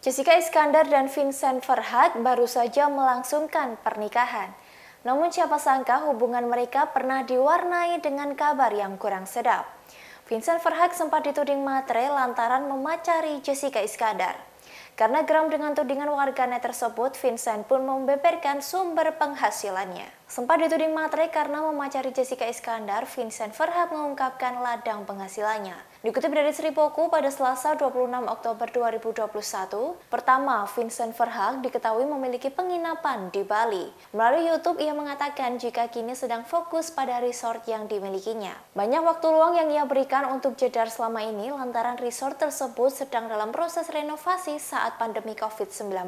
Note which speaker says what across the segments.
Speaker 1: Jessica Iskandar dan Vincent Ferhat baru saja melangsungkan pernikahan. Namun siapa sangka hubungan mereka pernah diwarnai dengan kabar yang kurang sedap. Vincent Verhaak sempat dituding materai lantaran memacari Jessica Iskandar. Karena geram dengan tudingan warganet tersebut, Vincent pun membeberkan sumber penghasilannya. Sempat dituding materai karena memacari Jessica Iskandar, Vincent Verhab mengungkapkan ladang penghasilannya. Dikutip dari Seripoku pada Selasa 26 Oktober 2021, pertama Vincent Verhab diketahui memiliki penginapan di Bali. Melalui YouTube ia mengatakan jika kini sedang fokus pada resort yang dimilikinya. Banyak waktu luang yang ia berikan untuk jedar selama ini lantaran resort tersebut sedang dalam proses renovasi saat pandemi COVID-19.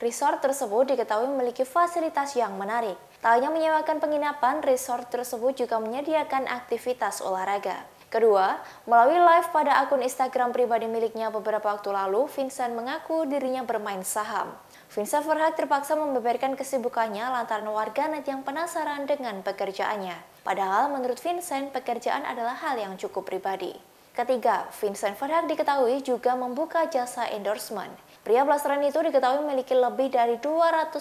Speaker 1: Resort tersebut diketahui memiliki fasilitas yang menarik. Tak hanya menyewakan penginapan, resort tersebut juga menyediakan aktivitas olahraga. Kedua, melalui live pada akun Instagram pribadi miliknya beberapa waktu lalu, Vincent mengaku dirinya bermain saham. Vincent Verhaak terpaksa membeberkan kesibukannya lantaran warganet yang penasaran dengan pekerjaannya. Padahal menurut Vincent, pekerjaan adalah hal yang cukup pribadi. Ketiga, Vincent Verhaak diketahui juga membuka jasa endorsement. Pria blasteran itu diketahui memiliki lebih dari 250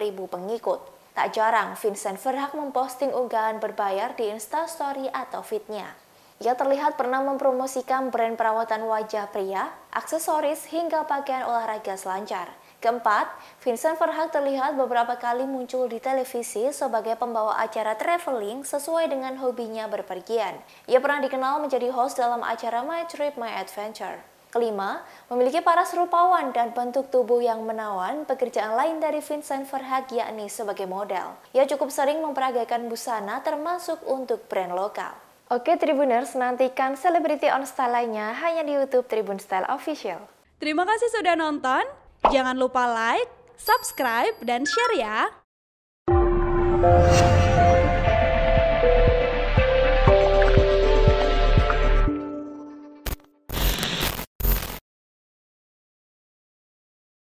Speaker 1: ribu pengikut. Tak jarang, Vincent Verhak memposting unggahan berbayar di Instastory atau fitnya. Ia terlihat pernah mempromosikan brand perawatan wajah pria, aksesoris, hingga pakaian olahraga selancar. Keempat, Vincent Verhak terlihat beberapa kali muncul di televisi sebagai pembawa acara traveling sesuai dengan hobinya berpergian. Ia pernah dikenal menjadi host dalam acara My Trip My Adventure. Kelima, memiliki paras rupawan dan bentuk tubuh yang menawan, pekerjaan lain dari Vincent Verhaag yakni sebagai model. Ia cukup sering memperagakan busana termasuk untuk brand lokal. Oke Tribuners, nantikan selebriti on Style lainnya hanya di Youtube Tribun Style Official. Terima kasih sudah nonton, jangan lupa like, subscribe, dan share ya!